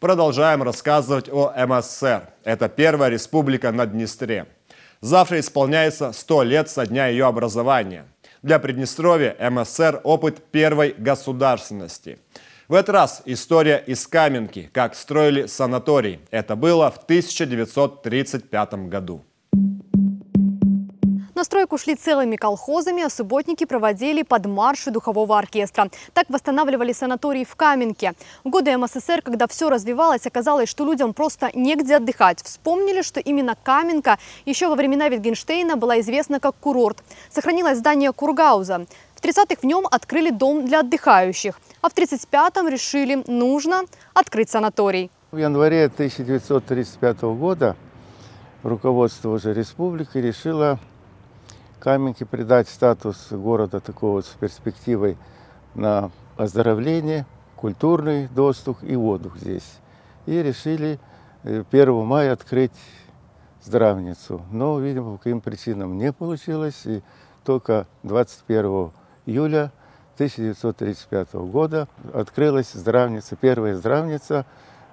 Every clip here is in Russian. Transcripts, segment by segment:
Продолжаем рассказывать о МССР. Это первая республика на Днестре. Завтра исполняется 100 лет со дня ее образования. Для Приднестровья МССР – опыт первой государственности. В этот раз история из Каменки, как строили санаторий. Это было в 1935 году. На стройку шли целыми колхозами, а субботники проводили под марши духового оркестра. Так восстанавливали санаторий в Каменке. В годы МССР, когда все развивалось, оказалось, что людям просто негде отдыхать. Вспомнили, что именно Каменка еще во времена Витгенштейна была известна как курорт. Сохранилось здание Кургауза. В 30-х в нем открыли дом для отдыхающих, а в 35-м решили, нужно открыть санаторий. В январе 1935 года руководство уже республики решило Каменке придать статус города такого с перспективой на оздоровление, культурный доступ и отдых здесь. И решили 1 э, мая открыть здравницу. Но, видимо, по каким причинам не получилось. И только 21 июля 1935 года открылась здравница, первая здравница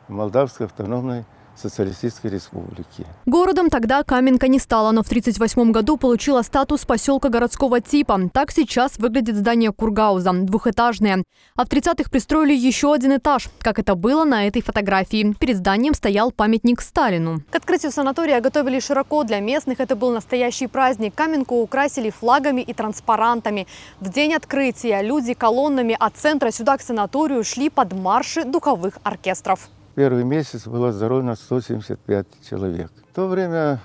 Молдавской автономной Социалистической Республики. Городом тогда Каменка не стала, но в 1938 году получила статус поселка городского типа. Так сейчас выглядит здание Кургауза, двухэтажное. А в 30-х пристроили еще один этаж, как это было на этой фотографии. Перед зданием стоял памятник Сталину. К открытию санатория готовили широко. Для местных это был настоящий праздник. Каменку украсили флагами и транспарантами. В день открытия люди колоннами от центра сюда к санаторию шли под марши духовых оркестров первый месяц было здоровье 175 человек. В то время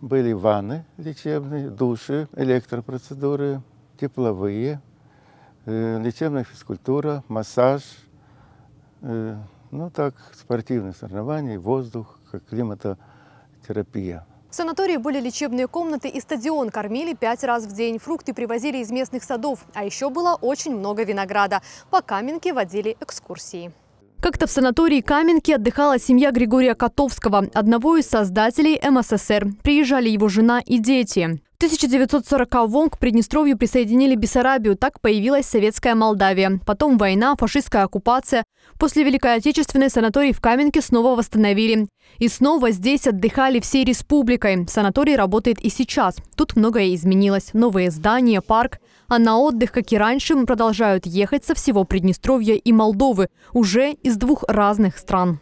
были ванны лечебные, души, электропроцедуры, тепловые, э, лечебная физкультура, массаж, э, ну так, спортивные соревнования, воздух, как климатотерапия. В санатории были лечебные комнаты и стадион. Кормили пять раз в день. Фрукты привозили из местных садов. А еще было очень много винограда. По каменке водили экскурсии. Как-то в санатории Каменки отдыхала семья Григория Котовского, одного из создателей МССР. Приезжали его жена и дети. В 1940-м к Приднестровью присоединили Бессарабию, так появилась Советская Молдавия. Потом война, фашистская оккупация. После Великой Отечественной санаторий в Каменке снова восстановили. И снова здесь отдыхали всей республикой. Санаторий работает и сейчас. Тут многое изменилось. Новые здания, парк. А на отдых, как и раньше, продолжают ехать со всего Приднестровья и Молдовы. Уже из двух разных стран.